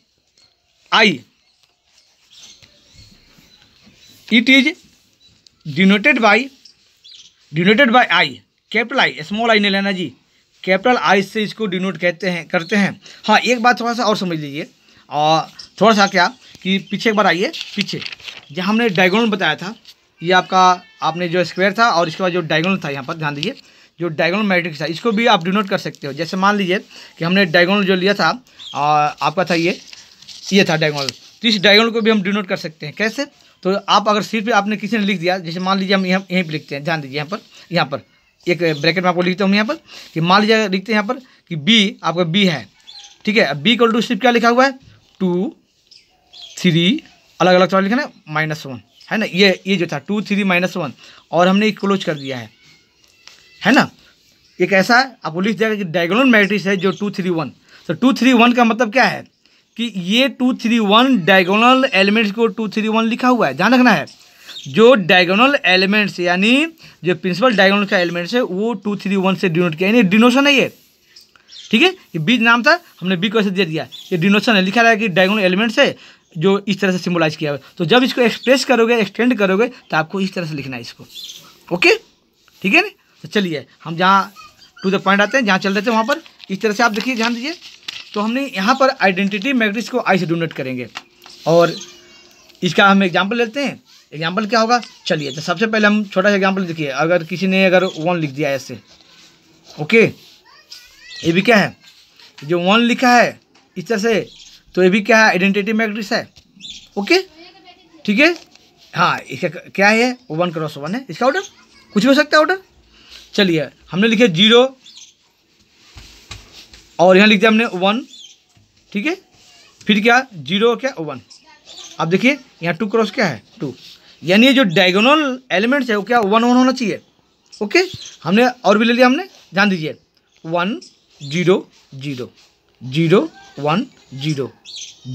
I it is denoted by denoted by I capital I small I नहीं लेना जी कैपिटल आई से इसको डिनोट कहते हैं करते हैं हाँ एक बात थोड़ा सा और समझ लीजिए और थोड़ा सा क्या कि पीछे एक बार आइए पीछे जहाँ हमने डायगोनल बताया था ये आपका आपने जो स्क्वायर था और इसके बाद जो डायगोनल था यहाँ पर ध्यान दीजिए जो डायगोनल मैट्रिक्स था इसको भी आप डिनोट कर सकते हो जैसे मान लीजिए कि हमने डायगोनल जो लिया था आपका था ये ये था डायगोनल तो इस डायगोनल को भी हम डिनोट कर सकते हैं कैसे तो आप अगर सिर्फ आपने किसी ने लिख दिया जैसे मान लीजिए हम यहाँ यहीं पर लिखते हैं ध्यान दीजिए यहाँ पर यहाँ पर एक ब्रैकेट में आपको लिखता हूँ यहाँ पर कि मान लीजिए लिखते हैं यहाँ पर कि बी आपका बी है ठीक है बी कल टू सिर्फ क्या लिखा हुआ है टू थ्री अलग अलग लिखा ना माइनस वन है ना ये ये जो था टू थ्री माइनस वन और हमने क्लोज कर दिया है है ना एक ऐसा आपको लिख दिया कि डायगोनल मैट्रिक्स है जो टू थ्री वन तो टू थ्री वन का मतलब क्या है कि ये two three one diagonal elements को टू थ्री वन लिखा हुआ है ध्यान रखना है जो डायगोनल एलिमेंट्स यानी जो प्रिंसिपल डायगोनल का एलिमेंट्स है वो टू थ्री वन से डिनोट किया यानी डिनोशन है ये ठीक है ये बी नाम था हमने बी को ऐसे दे दिया ये डिनोशन है लिखा रहा है कि डायगोनल एलिमेंट्स है जो इस तरह से सिम्बोलाइज किया हुआ तो जब इसको एक्सप्रेस करोगे एक्सटेंड करोगे तो आपको इस तरह से लिखना है इसको ओके ठीक है ना तो चलिए हम जहाँ टू द पॉइंट आते हैं जहाँ चल रहे थे वहाँ पर इस तरह से आप देखिए ध्यान दीजिए तो हमने यहाँ पर आइडेंटिटी मैट्रिक्स को आई से डोनेट करेंगे और इसका हम एग्जाम्पल लेते हैं एग्जाम्पल क्या होगा चलिए तो सबसे पहले हम छोटा सा एग्जाम्पल देखिए अगर किसी ने अगर वन लिख दिया ऐसे ओके ये भी क्या है जो वन लिखा है इस तरह से तो ये भी क्या है आइडेंटिटी मैट्रिक्स है ओके ठीक है हाँ इसका क्या है वन क्रॉस वन है इसका ऑर्डर कुछ भी हो सकता है ऑर्डर चलिए हमने लिखे जीरो और यहाँ लिख दिया हमने वन ठीक है फिर क्या जीरो क्या वन अब देखिए यहाँ टू क्रॉस क्या है टू यानी जो डायगोनल एलिमेंट्स है वो क्या वन वन होना चाहिए ओके हमने और भी ले लिया हमने ध्यान दीजिए one zero zero zero one zero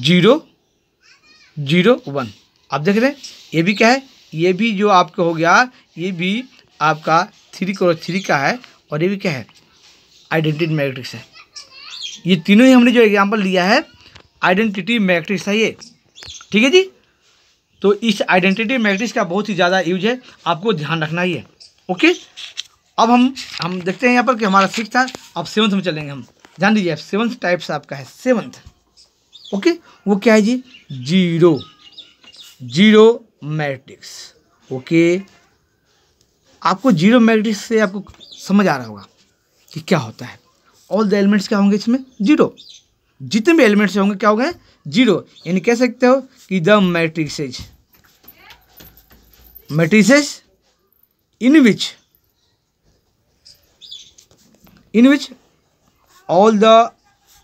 zero zero one आप देख रहे हैं ये भी क्या है ये भी जो आपका हो गया ये भी आपका थ्री को थ्री का है और ये भी क्या है आइडेंटिटी मैट्रिक्स है ये तीनों ही हमने जो एग्जाम्पल लिया है आइडेंटिटी मैट्रिक्स है ये ठीक है जी तो इस आइडेंटिटी मैट्रिक्स का बहुत ही ज़्यादा यूज है आपको ध्यान रखना ही है ओके अब हम हम देखते हैं यहाँ पर कि हमारा सिक्स था अब सेवन्थ में चलेंगे हम जान लीजिए आप सेवंथ टाइप्स आपका है सेवंथ ओके वो क्या है जी जीरो जीरो मैट्रिक्स ओके आपको जीरो मैट्रिक्स से आपको समझ आ रहा होगा कि क्या होता है ऑल द एलिमेंट्स क्या होंगे इसमें जीरो जितने भी एलिमेंट्स होंगे क्या होंगे जीरो यानी कह सकते हो कि the matrices matrices in which in which all the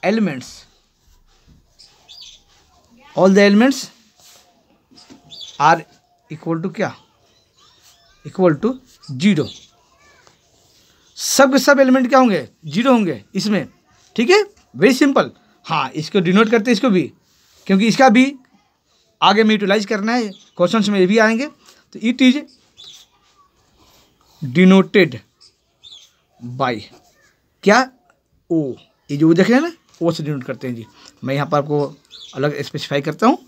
elements all the elements are equal to क्या equal to जीरो सब के सब एलिमेंट क्या होंगे जीरो होंगे इसमें ठीक है वेरी सिंपल हाँ इसको डिनोट करते हैं इसको भी क्योंकि इसका भी आगे में यूटिलाइज करना है क्वेश्चन में ये भी आएंगे तो इट इज डिनोटेड बाई क्या ओ ये जो देख रहे हैं ना ओ से डिनोट करते हैं जी मैं यहाँ पर आपको अलग स्पेसिफाई करता हूँ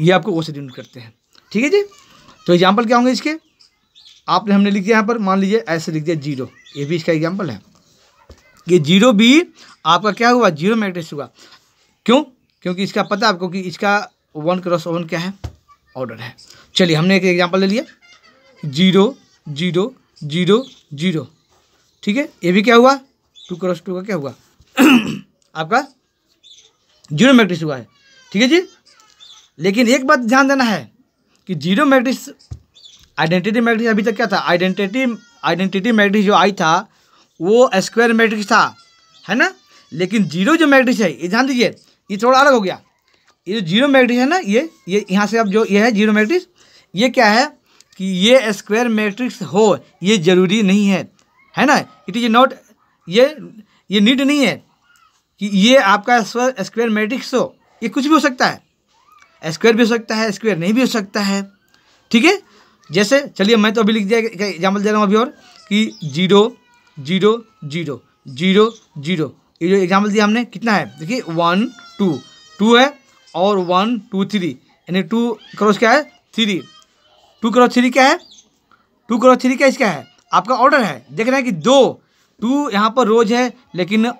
ये आपको ओ से डिनोट करते हैं ठीक है जी तो एग्जाम्पल क्या होंगे इसके आपने हमने लिख दिया यहाँ पर मान लीजिए ऐसे लिख दिया जीरो ये भी इसका एग्जाम्पल है ये जीरो भी आपका क्या हुआ जीरो मैट्रिक्स हुआ क्यों क्योंकि इसका पता आपको कि इसका वन क्रॉस वन क्या है ऑर्डर है चलिए हमने एक एग्जाम्पल ले लिया जीरो जीरो जीरो जीरो ठीक है ये भी क्या हुआ टू क्रॉस टू का क्या हुआ आपका जीरो मैट्रिक्स हुआ है ठीक है जी लेकिन एक बात ध्यान देना है कि जीरो मैट्रिक्स आइडेंटिटी मैट्रिक्स अभी तक क्या था आइडेंटिटी आइडेंटिटी मैट्रिक्स जो आई था वो स्क्वायर मैट्रिक्स था है ना लेकिन जीरो जो मैट्रिक्स है ये ध्यान दीजिए ये थोड़ा अलग हो गया ये जो जीरो मैट्रिक्स है ना ये ये यहाँ से अब जो ये है जीरो मैट्रिक्स ये क्या है कि ये स्क्वायर मैट्रिक्स हो ये जरूरी नहीं है है ना इट इज़ नॉट ये ये नीड नहीं है कि ये आपका स्क्वायर मैट्रिक्स हो ये कुछ भी हो सकता है स्क्वायर भी हो सकता है स्क्वायर नहीं भी हो सकता है ठीक है जैसे चलिए मैं तो अभी लिख दिया एग्जाम्पल दे रहा हूँ अभी और कि zero zero zero zero zero ये जो एग्जाम्पल दिया हमने कितना है देखिए वन टू टू है और वन टू थ्री यानी टू क्रॉस क्या है थ्री टू क्रॉस थ्री क्या है टू क्रॉस थ्री क्या इसका है आपका ऑर्डर है देख रहे हैं कि दो टू यहाँ पर रोज है लेकिन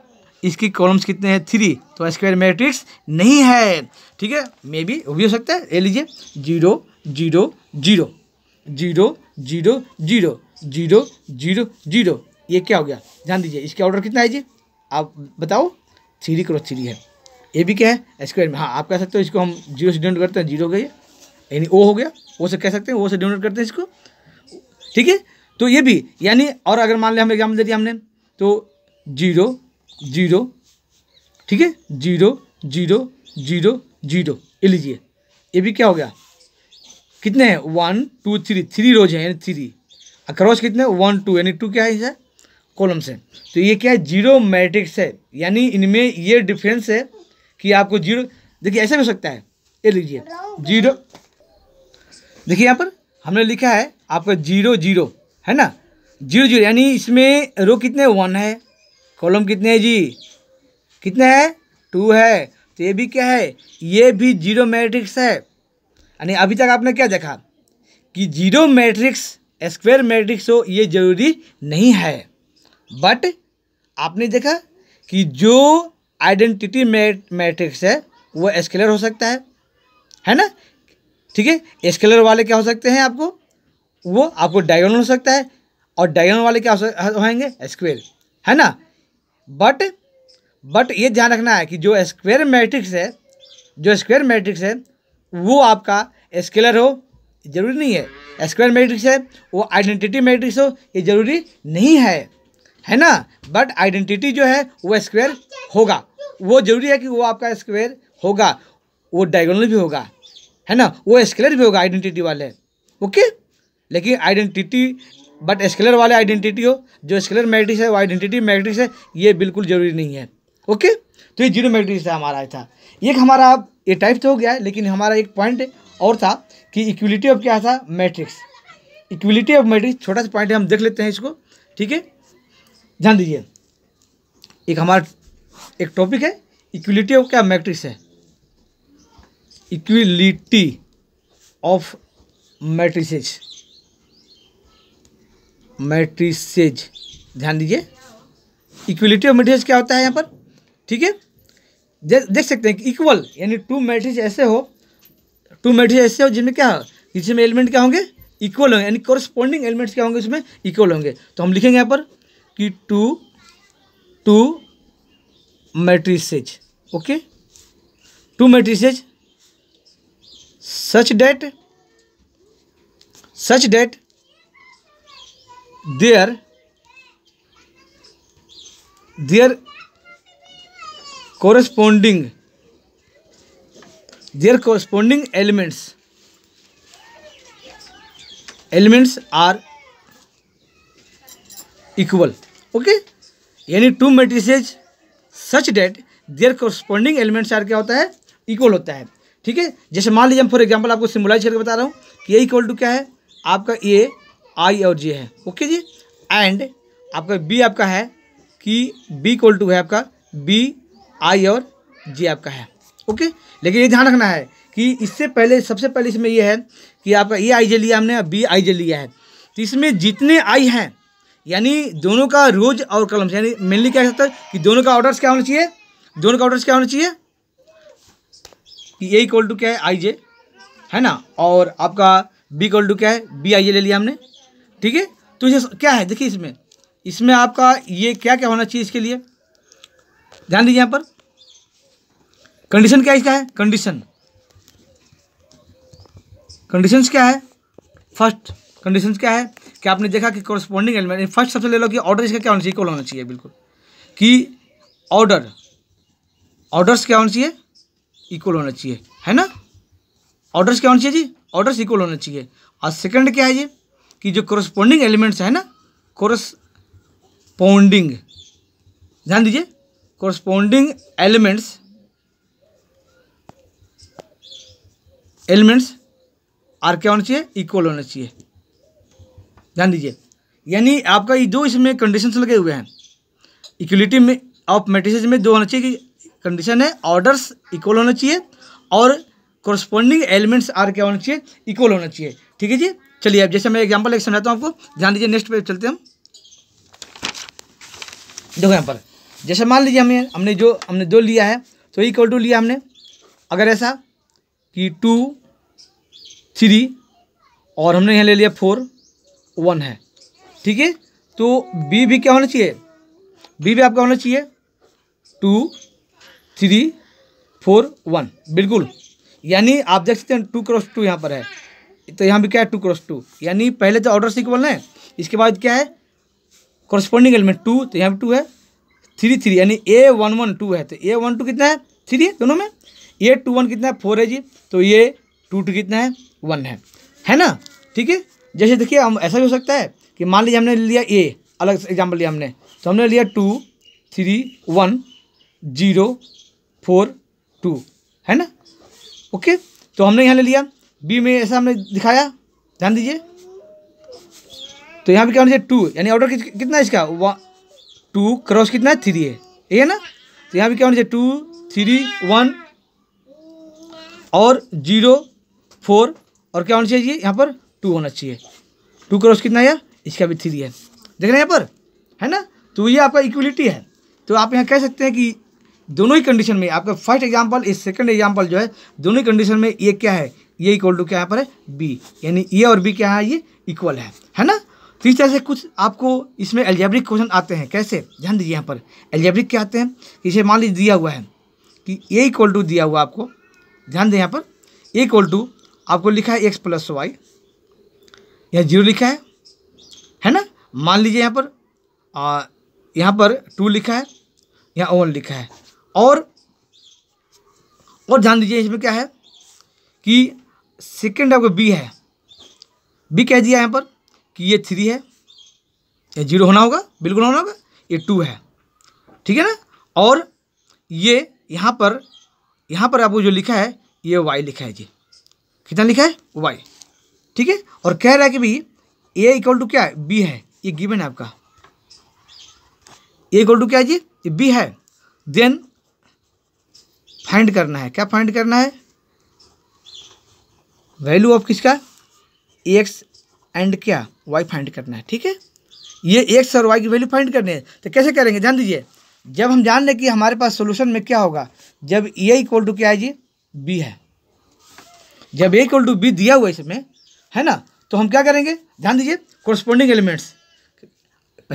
इसकी कॉलम्स कितने हैं थ्री तो स्क्वायर मैट्रिक्स नहीं है ठीक है मे बी वो भी हो सकता है ले लीजिए zero zero zero zero zero zero zero zero zero ये क्या हो गया ध्यान दीजिए इसके ऑर्डर कितना है जी आप बताओ थ्री क्रॉस थ्री है ये भी क्या है स्क्वायर में हाँ आप कह सकते हो इसको हम जीरो से डिनोट करते हैं जीरो हो यानी ओ हो गया ओ से कह सकते हैं ओ से डिनोट करते हैं इसको ठीक है तो ये भी यानी और अगर मान लें हम एग्जाम्पल दे दिया हमने तो जीरो जीरो ठीक है जीरो जीरो जीरो जीरो ये लीजिए ये भी क्या हो गया कितने हैं one two three three rows हैं यानी थ्री अक्रॉस कितने वन टू यानी टू क्या है इसे कॉलम से तो ये क्या है जीरो मैट्रिक्स है यानी इनमें ये डिफरेंस है कि आपको जीरो देखिए ऐसा भी हो सकता है ये लीजिए जीरो देखिए यहाँ पर हमने लिखा है आपका जीरो जीरो है ना जीरो जीरो यानी इसमें रो कितने वन है कॉलम कितने है जी कितने हैं टू है तो ये भी क्या है ये भी जीरो मैट्रिक्स है यानी अभी तक आपने क्या देखा कि जीरो मैट्रिक्स स्क्वायर मैट्रिक्स हो ये जरूरी नहीं है बट आपने देखा कि जो आइडेंटिटी मैट्रिक्स है वो स्केलर हो सकता है है ना ठीक है स्केलर वाले क्या हो सकते हैं आपको वो आपको डायगोनल हो सकता है और डायगोनल वाले क्या होंगे स्क्वेयर है ना बट बट ये ध्यान रखना है कि जो स्क्वेयर मैट्रिक्स है जो स्क्वेयर मैट्रिक्स है वो आपका स्केलर हो जरूरी नहीं है स्क्वायर मैट्रिक्स है वो आइडेंटिटी मैट्रिक्स हो ये जरूरी नहीं है है ना बट आइडेंटिटी जो है वो स्क्वेयर होगा वो जरूरी है कि वो आपका स्क्वेयर होगा वो डायगोनल भी होगा है ना वो स्केलर भी होगा आइडेंटिटी वाले ओके लेकिन आइडेंटिटी बट स्केलर वाले आइडेंटिटी हो जो स्केलर मैट्रिक्स है वो आइडेंटिटी मैट्रिक्स है ये बिल्कुल ज़रूरी नहीं है ओके तो ये जीरो मैट्रिक्स था हमारा था एक हमारा ये टाइप तो हो गया है लेकिन हमारा एक पॉइंट और था कि इक्वलिटी ऑफ क्या था मैट्रिक्स इक्वलिटी ऑफ मैट्रिक्स छोटा सा पॉइंट है हम देख लेते हैं इसको ठीक है ध्यान दीजिए एक हमारा एक टॉपिक है इक्वलिटी ऑफ क्या मैट्रिक्स है इक्वलिटी ऑफ मैट्रिसेज़ मैट्रिसेज ध्यान दीजिए इक्वलिटी ऑफ मैट्रिसेज क्या होता है यहाँ पर ठीक है दे, देख सकते हैं कि इक्वल यानी टू मैट्रिक्स ऐसे हो टू मैट्रिक्स ऐसे हो जिनमें क्या में एलिमेंट क्या होंगे इक्वल होंगे यानी कॉरस्पॉन्डिंग एलिमेंट्स क्या होंगे उसमें इक्वल होंगे तो हम लिखेंगे यहाँ पर कि two two matrices okay two matrices such that such that there their corresponding their corresponding elements elements are equal okay यानी two matrices such that their corresponding elements are क्या होता है equal होता है ठीक है जैसे मान लीजिए हम फॉर एग्जांपल आपको सिमुलाइज करके बता रहा हूँ कि ए इक्वल टू क्या है आपका ए आई और जे है ओके जी एंड आपका बी आपका है कि बी इक्वल टू है आपका बी आई और जे आपका है ओके लेकिन ये ध्यान रखना है कि इससे पहले सबसे पहले इसमें यह है कि आपका ए आई जे लिया हमने बी आई जे लिया है तो इसमें जितने आई हैं यानी दोनों का रोज और कलम यानी मेनली क्या सकता है कि दोनों का ऑर्डर्स क्या होना चाहिए दोनों का ऑर्डर्स क्या होना चाहिए कि ए इक्वल टू क्या है आई जे है ना और आपका बी इक्वल टू क्या है बी आई जे ले लिया हमने ठीक है तो ये क्या है देखिए इसमें इसमें आपका ये क्या क्या होना चाहिए इसके लिए ध्यान दीजिए यहाँ पर कंडीशन क्या इसका है कंडीशन कंडीशंस क्या है फर्स्ट कंडीशंस क्या है कि आपने देखा कि कॉरस्पॉन्डिंग एलिमेंट फर्स्ट सबसे ले लो कि ऑर्डर इसका क्या होना चाहिए इक्वल होना चाहिए बिल्कुल कि ऑर्डर ऑर्डर्स क्या होना चाहिए इक्वल होना चाहिए है ना ऑर्डर्स क्या होना चाहिए जी ऑर्डर्स इक्वल होना चाहिए और सेकंड क्या है जी कि जो कोरस्पोंडिंग एलिमेंट्स है ना कॉरस्पोंडिंग ध्यान दीजिए कोरस्पोंडिंग एलिमेंट्स एलिमेंट्स आर क्या होना चाहिए इक्वल होना चाहिए ध्यान दीजिए यानी आपका ये जो इसमें कंडीशंस लगे हुए हैं इक्वलिटी में ऑफ मेट्रिसेज में दो होना चाहिए कि कंडीशन है ऑर्डर्स इक्वल होना चाहिए और कॉरस्पोंडिंग एलिमेंट्स आर क्या होना चाहिए इक्वल होना चाहिए ठीक है जी चलिए अब जैसे मैं एग्जाम्पल एक समझाता हूँ आपको ध्यान दीजिए नेक्स्ट पेज चलते हम देखो यहाँ पर जैसे मान लीजिए हमें हमने जो हमने दो लिया है तो इक्वल टू लिया हमने अगर ऐसा कि टू थ्री और हमने यहाँ ले लिया फोर वन है ठीक है तो बी भी क्या होना चाहिए बी भी आपका होना चाहिए टू थ्री फोर वन बिल्कुल यानी आप देख सकते हैं टू क्रॉस टू यहाँ पर है तो यहाँ भी क्या है टू क्रॉस टू यानी पहले तो ऑर्डर सिक्वल है इसके बाद क्या है कॉरस्पॉन्डिंग एलिमेंट टू तो यहाँ पर टू है थ्री थ्री यानी ए वन वन टू है तो ए वन टू कितना है थ्री है दोनों में ए टू वन कितना है फोर है जी तो ये टू टू कितना है वन है है ना ठीक है जैसे देखिए हम ऐसा भी हो सकता है कि मान लीजिए हमने लिया ए अलग एग्जाम्पल लिया हमने तो हमने लिया two three one zero four two है ना ओके तो हमने यहाँ ले लिया बी में ऐसा हमने दिखाया ध्यान दीजिए तो यहाँ पे क्या होना चाहिए टू यानी ऑर्डर कितना है इसका वन टू क्रॉस कितना है थ्री है ये है ना तो यहाँ पे क्या होना चाहिए टू थ्री वन और जीरो फोर और क्या होना चाहिए यहाँ पर टू होना चाहिए टू क्रॉस कितना है इसका भी थ्री है देख रहे हैं यहाँ पर है ना तो ये आपका इक्वलिटी है तो आप यहाँ कह सकते हैं कि दोनों ही कंडीशन में आपका फर्स्ट एग्जाम्पल इस सेकंड एग्जाम्पल जो है दोनों ही कंडीशन में ये क्या है ये इक्वल टू क्या पर है बी यानी ए और बी क्या है ये इक्वल है है ना तो इस तरह से कुछ आपको इसमें एल्जेब्रिक क्वेश्चन आते हैं कैसे ध्यान दीजिए यहाँ पर एल्जेब्रिक क्या आते हैं इसे मान लीजिए दिया हुआ है कि ए इक्वल टू दिया हुआ आपको ध्यान दें यहाँ पर ए इक्वल टू आपको लिखा है एक्स प्लस वाई यहाँ जीरो लिखा है है ना मान लीजिए यहाँ पर यहाँ पर टू लिखा है यहाँ वन लिखा है और और ध्यान दीजिए इसमें क्या है कि सेकेंड आपका बी है बी कह दिया यहाँ पर कि ये थ्री है ये जीरो होना होगा बिल्कुल होना होगा ये टू है ठीक है ना और ये यहाँ पर यहाँ पर आपको जो लिखा है ये वाई लिखा है जी कितना लिखा है वाई ठीक है और कह रहा है कि भाई ए इक्वल टू क्या है बी है ये गिवन है आपका ए इक्वल टू क्या है जी बी है देन फाइंड करना है क्या फाइंड करना है वैल्यू ऑफ किसका एक्स एंड क्या वाई फाइंड करना है ठीक है ये एक्स और वाई की वैल्यू फाइंड करनी है तो कैसे करेंगे ध्यान दीजिए जब हम जान लें कि हमारे पास सोल्यूशन में क्या होगा जब ए इक्वल टू क्या है जी बी है जब ए इक्वल टू बी दिया हुआ इसमें है ना तो हम क्या करेंगे ध्यान दीजिए कोरस्पोंडिंग एलिमेंट्स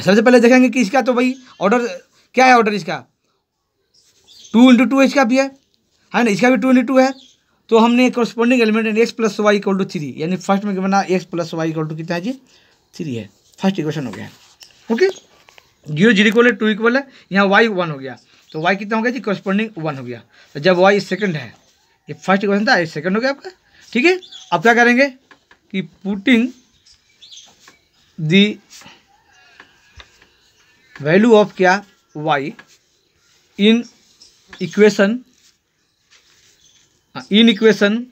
सबसे पहले देखेंगे कि इसका तो भाई ऑर्डर क्या है ऑर्डर इसका टू इंटू टू इसका भी है है ना इसका भी टू इंटू टू है तो हमने corresponding element X plus Y equal to three यानी फर्स्ट में बना X plus Y equal to कितना है जी थ्री है फर्स्ट इक्वेशन हो गया ओके जीरो जीरो इक्वल है टू इक्वल है यहाँ वाई वन हो गया तो वाई कितना हो गया जी कॉरस्पॉन्डिंग वन हो गया तो जब वाई सेकंड है ये फर्स्ट इक्वेशन था ये सेकंड हो गया आपका ठीक है अब क्या करेंगे कि पुटिंग दी वैल्यू ऑफ क्या Y in equation in equation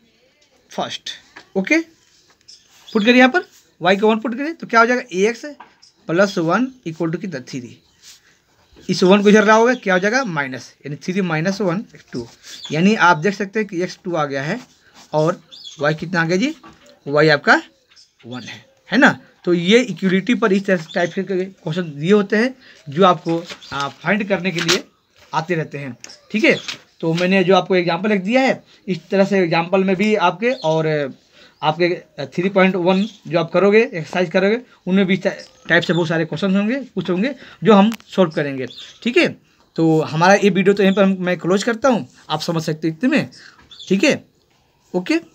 first okay put करिए यहाँ पर वाई को वन पुट करिए तो क्या हो जाएगा a X plus one equal to कितना थ्री इस वन को इधर रहा होगा क्या हो जाएगा माइनस यानी थ्री माइनस वन टू यानी आप देख सकते हैं कि एक्स टू आ गया है और वाई कितना आ गया जी वाई आपका वन है है ना तो ये इक्वलिटी पर इस तरह से टाइप के क्वेश्चन दिए होते हैं जो आपको फाइंड करने के लिए आते रहते हैं ठीक है तो मैंने जो आपको एग्जाम्पल रख दिया है इस तरह से एग्जाम्पल में भी आपके और आपके थ्री पॉइंट वन जो आप करोगे एक्सरसाइज करोगे उनमें भी टाइप से बहुत सारे क्वेश्चन होंगे कुछ होंगे जो हम सॉल्व करेंगे ठीक है तो हमारा ये वीडियो तो यहीं पर मैं क्लोज करता हूँ आप समझ सकते इतने में ठीक है ओके